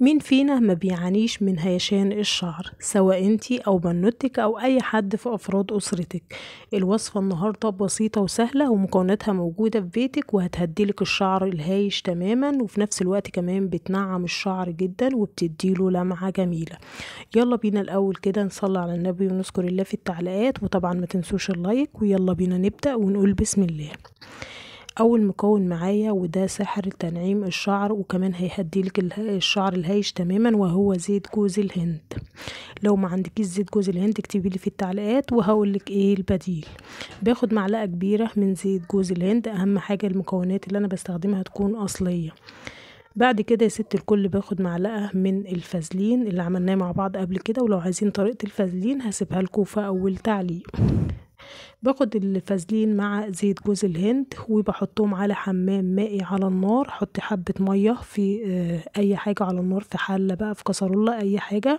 مين فينا ما بيعانيش من هيشان الشعر سواء انتي او بنوتك او اي حد في افراد اسرتك الوصفة النهاردة بسيطة وسهلة ومكوناتها موجودة في بيتك وهتهديلك الشعر الهايش تماما وفي نفس الوقت كمان بتنعم الشعر جدا وبتديله لمعة جميلة يلا بينا الاول كده نصلي على النبي ونذكر الله في التعليقات وطبعا ما تنسوش اللايك ويلا بينا نبدأ ونقول بسم الله اول مكون معايا وده سحر تنعيم الشعر وكمان هيهدي لك الشعر الهايش تماما وهو زيت جوز الهند لو ما عندكيش زيت جوز الهند اكتبي لي في التعليقات وهقول لك ايه البديل باخد معلقه كبيره من زيت جوز الهند اهم حاجه المكونات اللي انا بستخدمها تكون اصليه بعد كده يا ست الكل باخد معلقه من الفازلين اللي عملناه مع بعض قبل كده ولو عايزين طريقه الفازلين هسيبها لكم في اول تعليق باخد الفازلين مع زيت جوز الهند وبحطهم على حمام مائي على النار حط حبة مية في آه، اي حاجة على النار في حلة بقى في كسرولة اي حاجة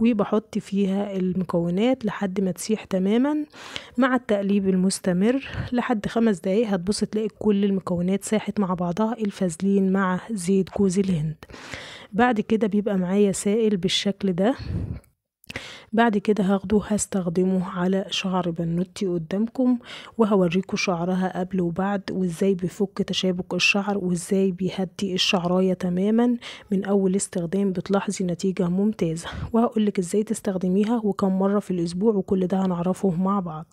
وبحط فيها المكونات لحد ما تسيح تماما مع التقليب المستمر لحد خمس دقايق هتبص تلاقي كل المكونات ساحت مع بعضها الفازلين مع زيت جوز الهند بعد كده بيبقى معايا سائل بالشكل ده بعد كده هاخده هستخدمه على شعر بنوتي قدامكم وهوريكم شعرها قبل وبعد وازاي بيفك تشابك الشعر وازاي بيهدي الشعراية تماما من اول استخدام بتلاحظي نتيجة ممتازة وهقولك ازاي تستخدميها وكم مرة في الاسبوع وكل ده هنعرفه مع بعض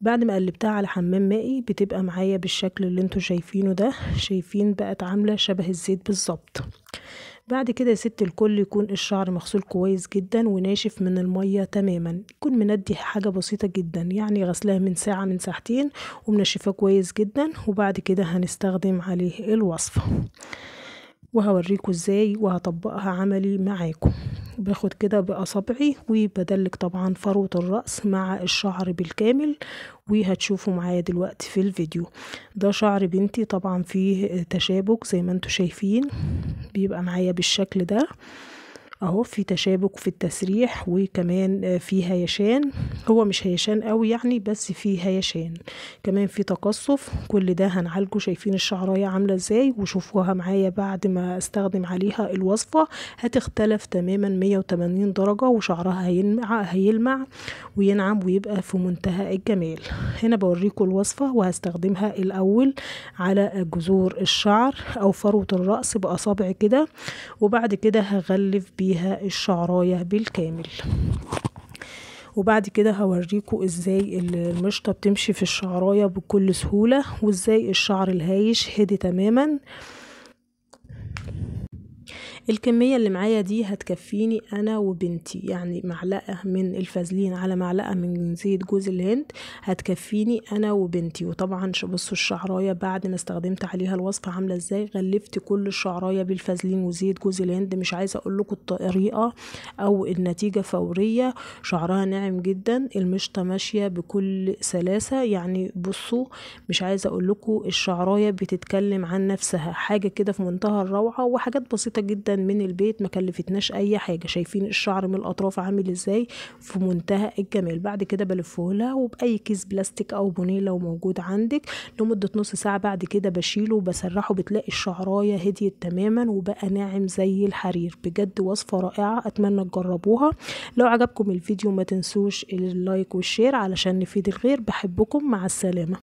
بعد ما قلبتها على حمام مائي بتبقى معايا بالشكل اللي انتوا شايفينه ده شايفين بقت عاملة شبه الزيت بالظبط بعد كده يا ست الكل يكون الشعر مغسول كويس جدا وناشف من المية تماما يكون مندي حاجة بسيطة جدا يعني غسلها من ساعة من ساعتين ومنشفاه كويس جدا وبعد كده هنستخدم عليه الوصفة وهوريكم ازاي وهطبقها عملي معاكم باخد كده بأصابعي وبدلك طبعا فروة الرأس مع الشعر بالكامل وهتشوفوا معايا دلوقتي في الفيديو ده شعر بنتي طبعا فيه تشابك زي ما انتوا شايفين بيبقى معايا بالشكل ده اهو في تشابك في التسريح وكمان آه، في هيشان هو مش هيشان قوي يعني بس في هيشان كمان في تقصف كل ده هنعالجه شايفين الشعرايه عامله ازاي وشوفوها معايا بعد ما استخدم عليها الوصفه هتختلف تماما 180 درجه وشعرها هيلمع هيلمع وينعم ويبقى في منتهى الجمال هنا بوريكم الوصفه وهستخدمها الاول على جذور الشعر او فروه الراس باصابع كده وبعد كده هغلف بيها بيها الشعراية بالكامل وبعد كده هوريكم ازاي المشطة بتمشي في الشعراية بكل سهولة وازاي الشعر الهايش هدي تماما الكمية اللي معايا دي هتكفيني أنا وبنتي يعني معلقة من الفازلين على معلقة من زيت جوز الهند هتكفيني أنا وبنتي وطبعا بصوا الشعراية بعد ما استخدمت عليها الوصفة عاملة ازاي غلفت كل الشعراية بالفازلين وزيت جوز الهند مش عايزة أقول لكم الطريقة أو النتيجة فورية شعرها ناعم جدا المشطة ماشية بكل سلاسة يعني بصوا مش عايزة أقول لكم الشعراية بتتكلم عن نفسها حاجة كده في منتهى الروعة وحاجات بسيطة جدا من البيت ما كلفتناش اي حاجه شايفين الشعر من الاطراف عامل ازاي في منتهى الجمال بعد كده بلفه لها وباي كيس بلاستيك او بونيه لو موجود عندك لمده نص ساعه بعد كده بشيله وبسرحه بتلاقي الشعرايه هديت تماما وبقى ناعم زي الحرير بجد وصفه رائعه اتمنى تجربوها لو عجبكم الفيديو ما تنسوش اللايك والشير علشان نفيد الغير بحبكم مع السلامه